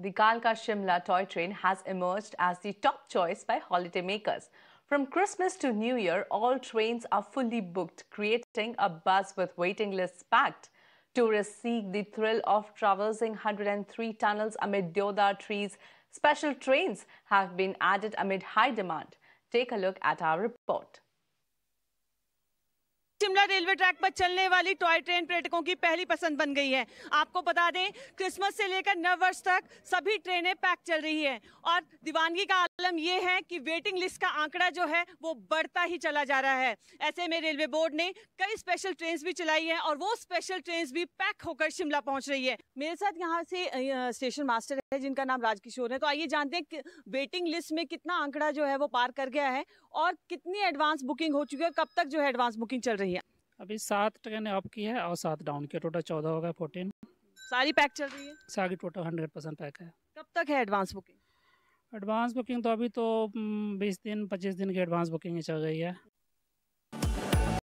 The Kalka Shimla toy train has emerged as the top choice by holidaymakers. From Christmas to New Year, all trains are fully booked, creating a buzz with waiting lists packed. Tourists seek the thrill of traversing 103 tunnels amid deodar trees. Special trains have been added amid high demand. Take a look at our report. Shimla railway track पर चलने वाली toy train पर्यटकों की पहली पसंद बन गई है आपको बता दें क्रिसमस से लेकर नव वर्ष तक सभी ट्रेनें पैक चल रही है और दीवानगी का प्रॉब्लम ये है कि वेटिंग लिस्ट का आंकड़ा जो है वो बढ़ता ही चला जा रहा है ऐसे में रेलवे बोर्ड ने कई स्पेशल ट्रेन भी चलाई है और वो स्पेशल ट्रेन भी पैक होकर शिमला पहुंच रही है मेरे साथ यहाँ से स्टेशन मास्टर है जिनका नाम राजकिशोर है तो आइए जानते हैं वेटिंग लिस्ट में कितना आंकड़ा जो है वो पार कर गया है और कितनी एडवांस बुकिंग हो चुकी है कब तक जो है एडवांस बुकिंग चल रही है अभी सात ट्रेन आपकी है और सात डाउन की टोटल चौदह हो गया फोर्टीन सारी पैक चल रही है सारी टोटल हंड्रेड परसेंट पैक है कब तक है एडवांस बुकिंग एडवांस बुकिंग तो अभी तो बीस दिन पच्चीस दिन की एडवांस बुकिंग ही चल रही है